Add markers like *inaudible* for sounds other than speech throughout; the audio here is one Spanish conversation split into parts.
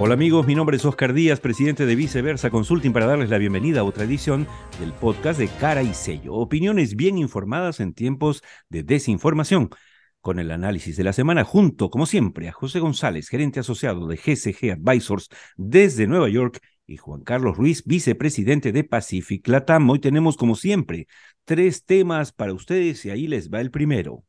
Hola amigos, mi nombre es Oscar Díaz, presidente de Viceversa Consulting, para darles la bienvenida a otra edición del podcast de Cara y Sello. Opiniones bien informadas en tiempos de desinformación. Con el análisis de la semana, junto, como siempre, a José González, gerente asociado de GCG Advisors desde Nueva York, y Juan Carlos Ruiz, vicepresidente de Pacific Latam. Hoy tenemos, como siempre, tres temas para ustedes y ahí les va el primero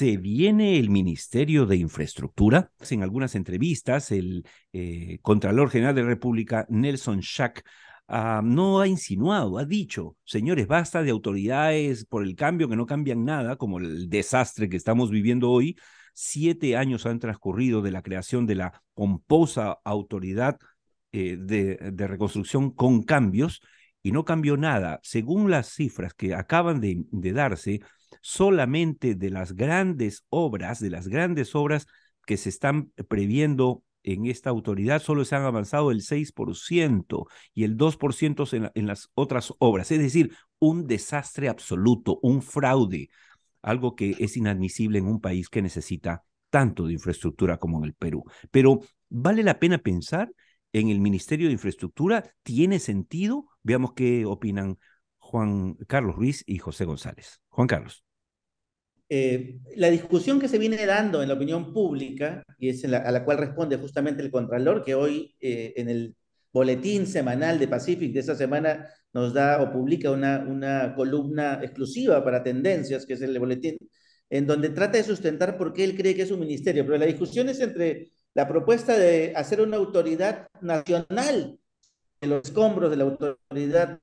se viene el Ministerio de Infraestructura. Pues, en algunas entrevistas, el eh, Contralor General de la República, Nelson Schack, ah, no ha insinuado, ha dicho, señores, basta de autoridades por el cambio que no cambian nada, como el desastre que estamos viviendo hoy. Siete años han transcurrido de la creación de la pomposa autoridad eh, de, reconstrucción con cambios y no cambió nada. Según las cifras que acaban de darse, solamente de las grandes obras, de las grandes obras que se están previendo en esta autoridad, solo se han avanzado el 6% y el 2% en, en las otras obras. Es decir, un desastre absoluto, un fraude, algo que es inadmisible en un país que necesita tanto de infraestructura como en el Perú. Pero vale la pena pensar en el Ministerio de Infraestructura, ¿tiene sentido? Veamos qué opinan Juan Carlos Ruiz y José González. Juan Carlos. Eh, la discusión que se viene dando en la opinión pública, y es la, a la cual responde justamente el Contralor, que hoy eh, en el boletín semanal de Pacific de esta semana nos da o publica una, una columna exclusiva para tendencias, que es el boletín, en donde trata de sustentar por qué él cree que es un ministerio. Pero la discusión es entre la propuesta de hacer una autoridad nacional de los escombros de la autoridad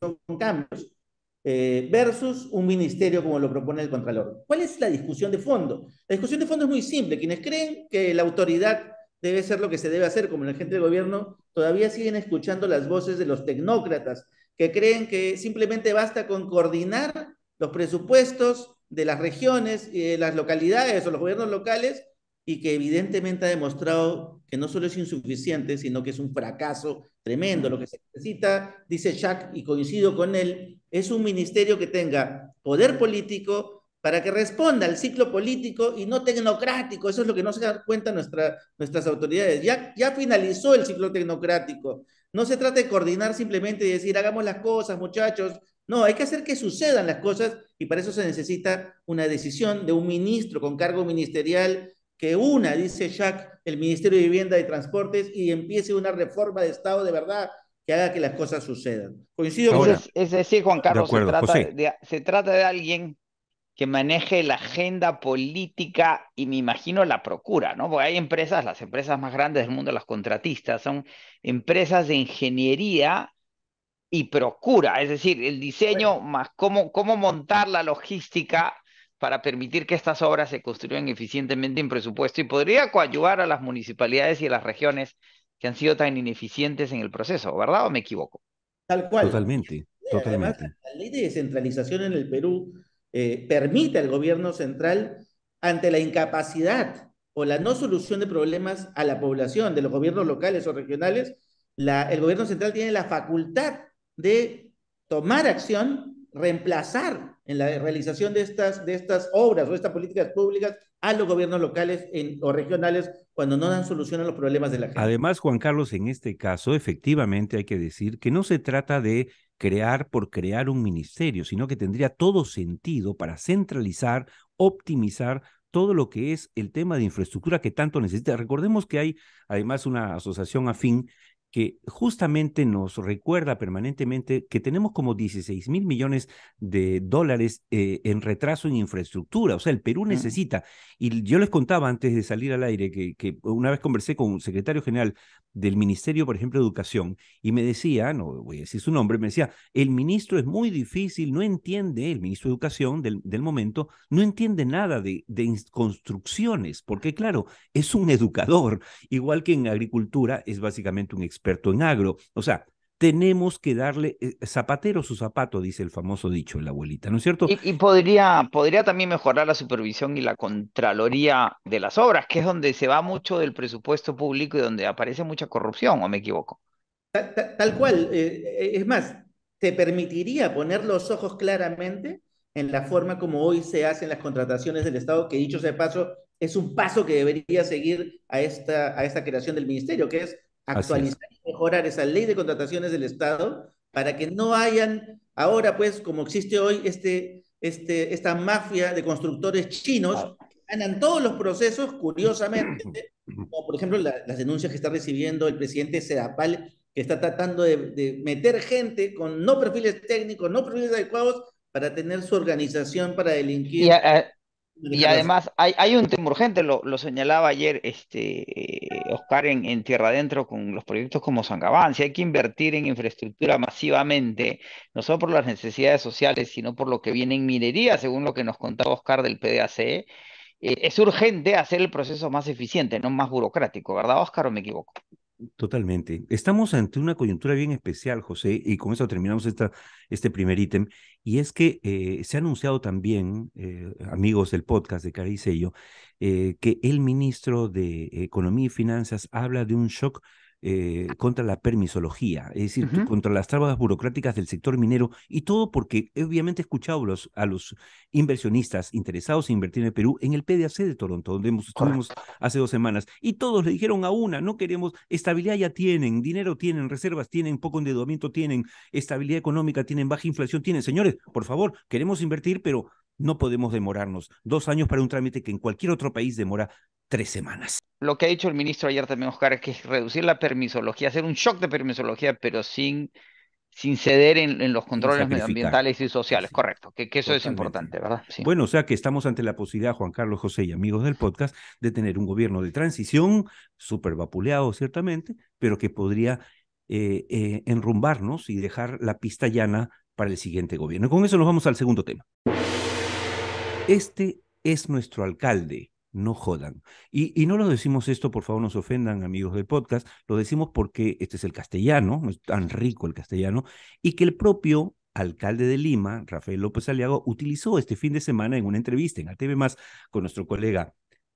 con cambios eh, versus un ministerio como lo propone el Contralor. ¿Cuál es la discusión de fondo? La discusión de fondo es muy simple. Quienes creen que la autoridad debe ser lo que se debe hacer como la gente del gobierno, todavía siguen escuchando las voces de los tecnócratas que creen que simplemente basta con coordinar los presupuestos de las regiones, y de las localidades o los gobiernos locales y que evidentemente ha demostrado que no solo es insuficiente, sino que es un fracaso tremendo. Lo que se necesita, dice Jack, y coincido con él, es un ministerio que tenga poder político para que responda al ciclo político y no tecnocrático. Eso es lo que no se dan cuenta nuestra, nuestras autoridades. Ya, ya finalizó el ciclo tecnocrático. No se trata de coordinar simplemente y decir, hagamos las cosas, muchachos. No, hay que hacer que sucedan las cosas y para eso se necesita una decisión de un ministro con cargo ministerial que una, dice Jacques, el Ministerio de Vivienda y Transportes y empiece una reforma de Estado de verdad que haga que las cosas sucedan. Coincido con Es decir, Juan Carlos, se, trata de, se trata de alguien que maneje la agenda política y me imagino la procura, ¿no? Porque hay empresas, las empresas más grandes del mundo, las contratistas, son empresas de ingeniería y procura, es decir, el diseño más cómo, cómo montar la logística para permitir que estas obras se construyan eficientemente en presupuesto y podría coayuvar a las municipalidades y a las regiones que han sido tan ineficientes en el proceso, ¿verdad o me equivoco? Tal cual. Totalmente, totalmente. la ley de descentralización en el Perú eh, permite al gobierno central, ante la incapacidad o la no solución de problemas a la población de los gobiernos locales o regionales, el gobierno central tiene la facultad de tomar acción reemplazar en la realización de estas, de estas obras o estas políticas públicas a los gobiernos locales o regionales cuando no dan solución a los problemas de la gente. Además, Juan Carlos, en este caso, efectivamente hay que decir que no se trata de crear por crear un ministerio, sino que tendría todo sentido para centralizar, optimizar todo lo que es el tema de infraestructura que tanto necesita. Recordemos que hay además una asociación afín que justamente nos recuerda permanentemente que tenemos como 16 mil millones de dólares eh, en retraso en infraestructura. O sea, el Perú necesita, y yo les contaba antes de salir al aire que, una vez conversé con un secretario general del Ministerio, por ejemplo, de Educación, y me decía, no voy a decir su nombre, me decía, el ministro es muy difícil, no entiende, el ministro de Educación del, momento, no entiende nada de, de construcciones, porque claro, es un educador, igual que en agricultura es básicamente un experto experto en agro. O sea, tenemos que darle eh, zapatero su zapato, dice el famoso dicho de la abuelita, ¿no es cierto? Y, podría, podría también mejorar la supervisión y la contraloría de las obras, que es donde se va mucho del presupuesto público y donde aparece mucha corrupción, ¿o me equivoco? Tal, cual, eh, eh, es más, te permitiría poner los ojos claramente en la forma como hoy se hacen las contrataciones del Estado, que dicho sea paso, es un paso que debería seguir a esta, a esta creación del ministerio, que es actualizar y mejorar esa ley de contrataciones del Estado para que no hayan ahora, pues, como existe hoy, este, este, esta mafia de constructores chinos que ganan todos los procesos, curiosamente, como por ejemplo las denuncias que está recibiendo el presidente Sedapal, que está tratando de, meter gente con no perfiles técnicos, no perfiles adecuados para tener su organización para delinquir. Y además hay, un tema urgente, lo, señalaba ayer este, eh, Oscar en, Tierra Adentro con los proyectos como Zangabán. si hay que invertir en infraestructura masivamente, no solo por las necesidades sociales, sino por lo que viene en minería, según lo que nos contaba Oscar del PDAC, eh, es urgente hacer el proceso más eficiente, no más burocrático, ¿verdad Oscar o me equivoco? Totalmente. Estamos ante una coyuntura bien especial, José, y con eso terminamos esta, este primer ítem. Y es que eh, se ha anunciado también, eh, amigos del podcast de Caricello, eh, que el ministro de Economía y Finanzas habla de un shock eh, contra la permisología, es decir, contra las trabas burocráticas del sector minero y todo porque obviamente he escuchado a los inversionistas interesados en invertir en el Perú en el PDAC de Toronto, donde estuvimos hace dos semanas, y todos le dijeron a una, no queremos, estabilidad ya tienen, dinero tienen, reservas tienen, poco endeudamiento tienen, estabilidad económica tienen, baja inflación tienen. Señores, por favor, queremos invertir, pero no podemos demorarnos. Dos años para un trámite que en cualquier otro país demora tres semanas. Lo que ha dicho el ministro ayer también, Oscar, es que es reducir la permisología, hacer un shock de permisología, pero sin, sin ceder en, los controles medioambientales y sociales, correcto, que, eso es importante, ¿verdad? Sí. Bueno, o sea que estamos ante la posibilidad, Juan Carlos José y amigos del podcast, de tener un gobierno de transición, súper vapuleado ciertamente, pero que podría eh, eh, enrumbarnos y dejar la pista llana para el siguiente gobierno. Y con eso nos vamos al segundo tema. Este es nuestro alcalde, no jodan. Y, no lo decimos esto, por favor, no se ofendan, amigos del podcast, lo decimos porque este es el castellano, es tan rico el castellano, y que el propio alcalde de Lima, Rafael López Aliago, utilizó este fin de semana en una entrevista en ATV Más con nuestro colega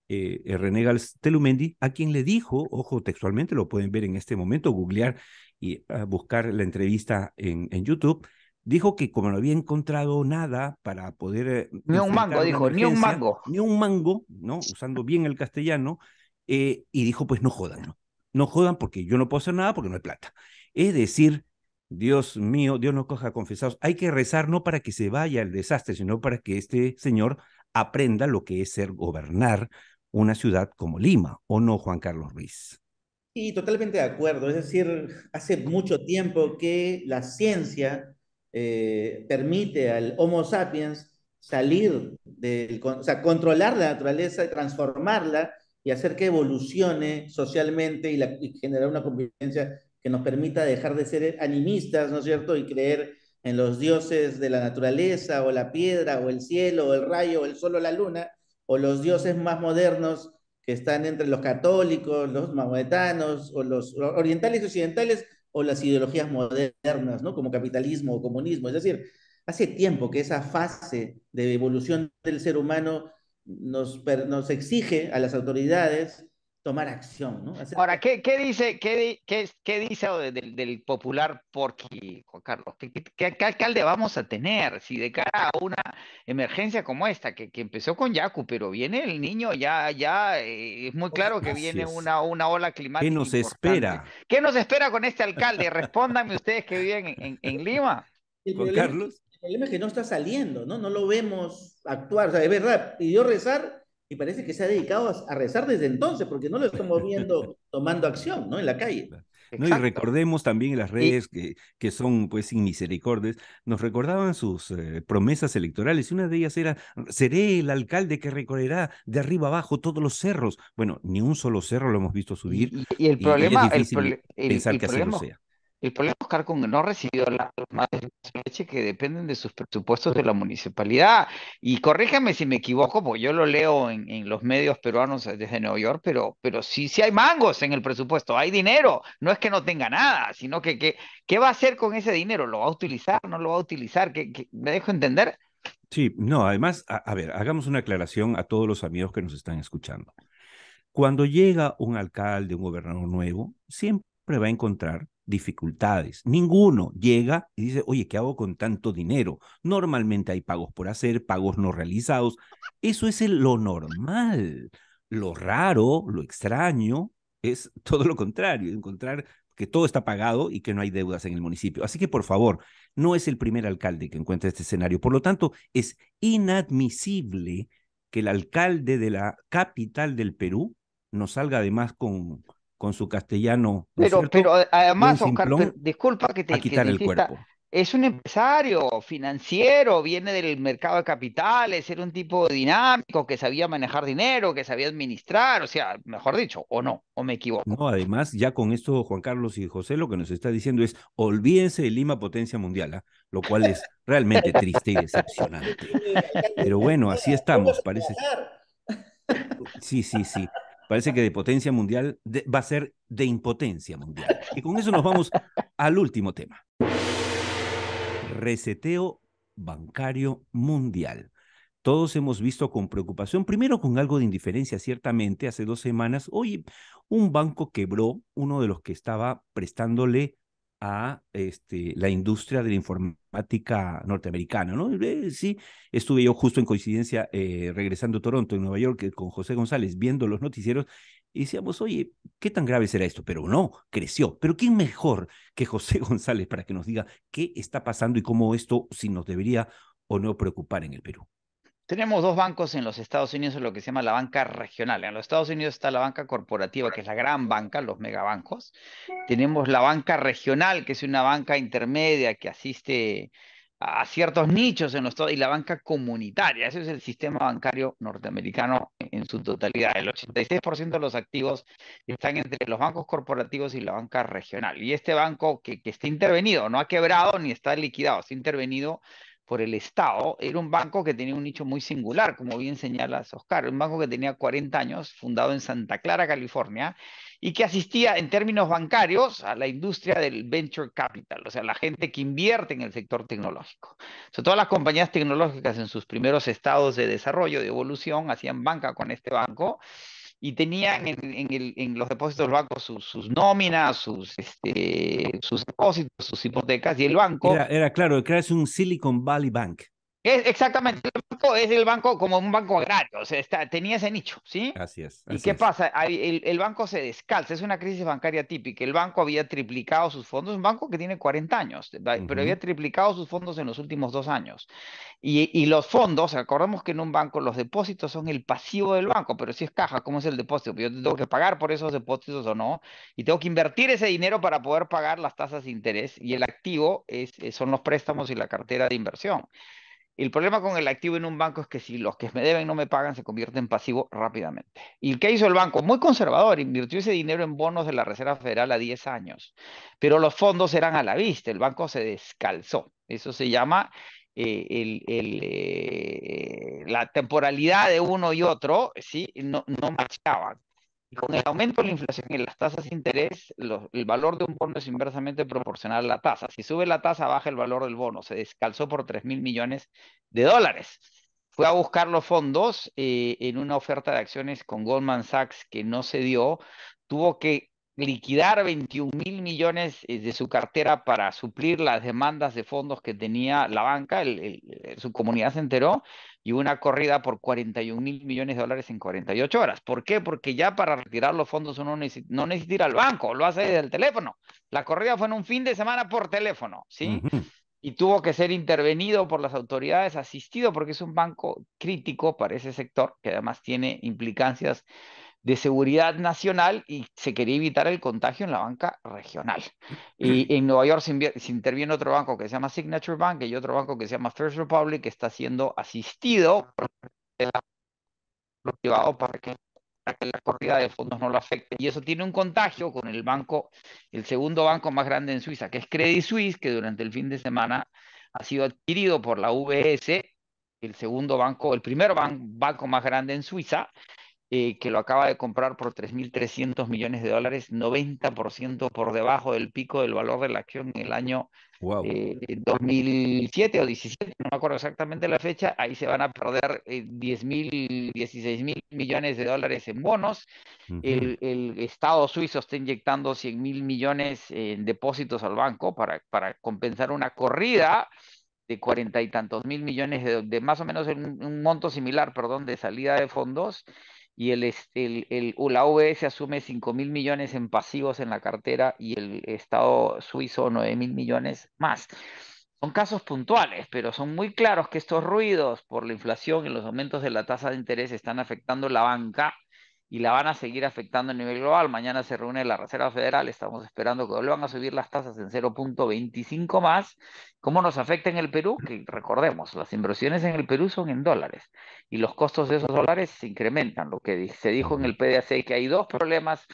eh, eh, René Gals Telumendi, a quien le dijo, ojo, textualmente lo pueden ver en este momento, googlear y ah, buscar la entrevista en, en YouTube, dijo que como no había encontrado nada para poder... Eh, ni un mango, dijo, ni un mango. Ni un mango, ¿no? Usando bien el castellano, eh, y dijo, pues no jodan, ¿no? No jodan porque yo no puedo hacer nada porque no hay plata. Es decir, Dios mío, Dios nos coja confesados. Hay que rezar no para que se vaya el desastre, sino para que este señor aprenda lo que es ser gobernar una ciudad como Lima, ¿o no, Juan Carlos Ruiz? y totalmente de acuerdo. Es decir, hace mucho tiempo que la ciencia eh, permite al Homo sapiens salir del, o sea, controlar la naturaleza, y transformarla y hacer que evolucione socialmente y, generar una convivencia que nos permita dejar de ser animistas, ¿no es cierto? Y creer en los dioses de la naturaleza, o la piedra, o el cielo, o el rayo, o el sol, o la luna, o los dioses más modernos que están entre los católicos, los mahometanos o los orientales y occidentales, o las ideologías modernas, ¿no? Como capitalismo o comunismo. Es decir, hace tiempo que esa fase de evolución del ser humano nos, nos exige a las autoridades tomar acción, ¿no? Ahora, ¿qué, dice, qué, qué, qué dice del, del, popular Porqui, Juan Carlos? ¿Qué, alcalde vamos a tener si de cara a una emergencia como esta, que, empezó con Yacu, pero viene el niño, ya, ya eh, es muy oh, claro que viene una, una ola climática. ¿Qué nos espera? ¿Qué nos espera con este alcalde? Respóndanme ustedes que viven en, Lima. El Carlos? el problema es que no está saliendo, ¿no? No lo vemos actuar, o sea, es verdad, pidió rezar y parece que se ha dedicado a rezar desde entonces, porque no lo estamos viendo *laughs* tomando acción, ¿no? En la calle. No, y recordemos también en las redes que, que son pues sin misericordias, nos recordaban sus eh, promesas electorales y una de ellas era, seré el alcalde que recorrerá de arriba abajo todos los cerros. Bueno, ni un solo cerro lo hemos visto subir. Y, el problema, es el, el, sea. El problema es que no recibió las más de leche que dependen de sus presupuestos de la municipalidad. Y corríjame si me equivoco, porque yo lo leo en, los medios peruanos desde Nueva York, pero, pero sí, sí hay mangos en el presupuesto, hay dinero. No es que no tenga nada, sino que, que ¿qué va a hacer con ese dinero? ¿Lo va a utilizar? ¿No lo va a utilizar? no lo va a utilizar me dejo entender? Sí, no, además, a ver, hagamos una aclaración a todos los amigos que nos están escuchando. Cuando llega un alcalde, un gobernador nuevo, siempre va a encontrar dificultades. Ninguno llega y dice, oye, ¿qué hago con tanto dinero? Normalmente hay pagos por hacer, pagos no realizados. Eso es lo normal. Lo raro, lo extraño, es *laughs* todo lo contrario, encontrar que todo está pagado y que no hay deudas en el municipio. Así que, por favor, no es el primer alcalde que encuentra este escenario. Por lo tanto, es inadmisible que el alcalde de la capital del Perú no salga además con con su castellano. Pero, pero además, Oscar, disculpa que te. A quitar el cuerpo es un empresario financiero, viene del mercado de capitales, era un tipo dinámico que sabía manejar dinero, que sabía administrar, o sea, mejor dicho, o no, o me equivoco. No, además, ya con esto, Juan Carlos y José, lo que nos está diciendo es, olvídense de Lima potencia mundial, ¿ah? lo cual es realmente triste y decepcionante. *laughs* Pero bueno, así estamos, parece. Sí, sí, sí. Parece que de potencia mundial va a ser de impotencia mundial. Y con eso nos vamos al último tema. Reseteo bancario mundial. Todos hemos visto con preocupación, primero con algo de indiferencia, ciertamente, hace dos semanas, hoy, un banco quebró, uno de los que estaba prestándole a este, la industria de la informática norteamericana, ¿no? Eh, sí, estuve yo justo en coincidencia eh, regresando a Toronto, en Nueva York, con José González, viendo los noticieros, y decíamos, oye, ¿qué tan grave será esto? Pero no, creció. Pero ¿quién mejor que José *laughs* González para que nos diga qué está pasando y cómo esto, si nos debería o no preocupar en el Perú? Tenemos dos bancos en los Estados Unidos, en lo que se llama la banca regional. En los Estados Unidos está la banca corporativa, que es la gran banca, los megabancos. Tenemos la banca regional, que es una banca intermedia que asiste a ciertos nichos en los y la banca comunitaria. Ese es el sistema bancario norteamericano en su totalidad. El 86% de los activos están entre los bancos corporativos y la banca regional. Y este banco que, que está intervenido, no ha quebrado ni está liquidado, está intervenido por el Estado, era un banco que tenía un nicho muy singular, como bien señalas, Oscar, un banco que tenía 40 años, fundado en Santa Clara, California, y que asistía en términos bancarios a la industria del venture capital, o sea, la gente que invierte en el sector tecnológico. todas las compañías tecnológicas en sus primeros estados de desarrollo, de evolución, hacían banca con este banco y tenían en, en, los depósitos del banco sus, nóminas, sus, este, sus depósitos, sus hipotecas, y el banco... Era, era claro, era un Silicon Valley Bank. Es exactamente, el banco es el banco como un banco agrario, o sea, tenía ese nicho, ¿sí? Así es. ¿Y qué pasa? El, banco se descalza, es una crisis bancaria típica. El banco había triplicado sus fondos, un banco que tiene 40 años, eh, pero había triplicado sus fondos en los últimos dos años. Y, los fondos, acordamos que en un banco los depósitos son el pasivo del banco, pero si es caja, ¿cómo es el depósito? Yo tengo que pagar por esos depósitos o no, y tengo que invertir ese dinero para poder pagar las tasas de interés, y el activo es, eh, son los préstamos y la cartera de inversión. El problema con el activo en un banco es que si los que me deben no me pagan, se convierte en pasivo rápidamente. ¿Y qué hizo el banco? Muy conservador, invirtió ese dinero en bonos de la Reserva Federal a 10 años, pero los fondos eran a la vista, el banco se descalzó. Eso se llama eh, eh, la temporalidad de uno y otro, ¿sí? no, no marchaban. Y con el aumento de la inflación y las tasas de interés, el valor de un bono es inversamente proporcional a la tasa. Si sube la tasa, baja el valor del bono. Se descalzó por 3 mil millones de dólares. Fue a buscar los fondos eh, en una oferta de acciones con Goldman Sachs que no se dio. Tuvo que liquidar 21 mil millones eh, de su cartera para suplir las demandas de fondos que tenía la banca, el, su comunidad se enteró, y una corrida por 41 mil millones de dólares en 48 horas. ¿Por qué? Porque ya para retirar los fondos uno no necesita ir al banco, lo hace desde el teléfono. La corrida fue en un fin de semana por teléfono, ¿sí? Y tuvo que ser intervenido por las autoridades, asistido, porque es un banco crítico para ese sector, que además tiene implicancias de seguridad nacional y se quería evitar el contagio en la banca regional. Mm. Y en Nueva York se, interviene otro banco que se llama Signature Bank y otro banco que se llama First Republic que está siendo asistido por el gobierno para que, para que la corrida de fondos no lo afecte. Y eso tiene un contagio con el banco, el segundo banco más grande en Suiza, que es Credit Suisse, que durante el fin de semana ha sido adquirido por la UBS el segundo banco, el primer banco más grande en Suiza, eh, que lo acaba de comprar por 3.300 millones de dólares, 90% por debajo del pico del valor de la acción en el año 2007 eh, o 17, no me acuerdo exactamente la fecha, ahí se van a perder 10.000, eh, 16.000 millones de dólares en bonos, el, Estado suizo está inyectando 100.000 millones en depósitos al banco para, compensar una corrida de cuarenta y tantos mil millones de, más o menos un monto similar, perdón, de salida de fondos y el, este, el, el la UBS asume 5 mil millones en pasivos en la cartera y el Estado suizo 9 mil millones más. Son casos puntuales, pero son muy claros que estos ruidos por la inflación y los aumentos de la tasa de interés están afectando la banca y la van a seguir afectando a nivel global. Mañana se reúne la Reserva Federal, estamos esperando que vuelvan a subir las tasas en 0.25 más. ¿Cómo nos afecta en el Perú? Que recordemos, las inversiones en el Perú son en dólares y los costos de esos dólares se incrementan. Lo que se dijo en el PDAC que hay dos problemas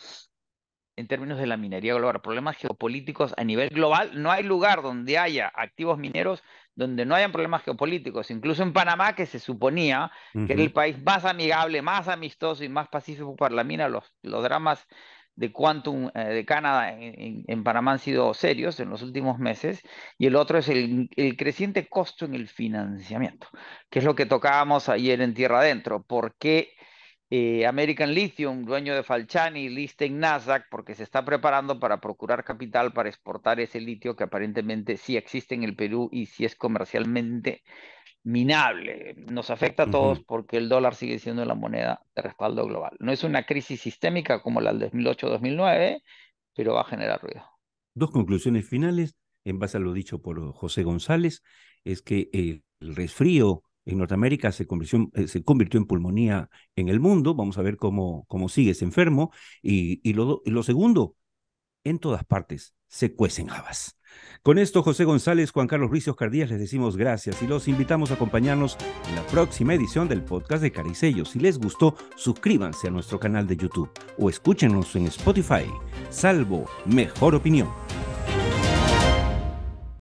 en términos de la minería global, problemas geopolíticos a nivel global. No hay lugar donde haya activos mineros donde no hayan problemas geopolíticos, incluso en Panamá, que se suponía que era el país más amigable, más amistoso y más pacífico para la mina, los, los dramas de Quantum eh, de Canadá en, Panamá han sido serios en los últimos meses, y el otro es el, el, creciente costo en el financiamiento, que es lo que tocábamos ayer en Tierra Adentro. ¿Por qué eh, American Lithium, dueño de Falchani, lista en Nasdaq porque se está preparando para procurar capital para exportar ese litio que aparentemente sí existe en el Perú y sí es comercialmente minable. Nos afecta a todos porque el dólar sigue siendo la moneda de respaldo global. No es una crisis sistémica como la del 2008-2009, pero va a generar ruido. Dos conclusiones finales en base a lo dicho por José González, es que el resfrío en Norteamérica eh, se convirtió, en pulmonía en el mundo. Vamos a ver cómo, cómo sigue ese enfermo. Y, lo, segundo, en todas partes se cuecen habas. Con esto, José González, Juan Carlos Ruiz y les decimos gracias y los invitamos a acompañarnos en la próxima edición del podcast de Caricello. Si les gustó, suscríbanse a nuestro canal de YouTube o escúchenos en Spotify. Salvo mejor opinión.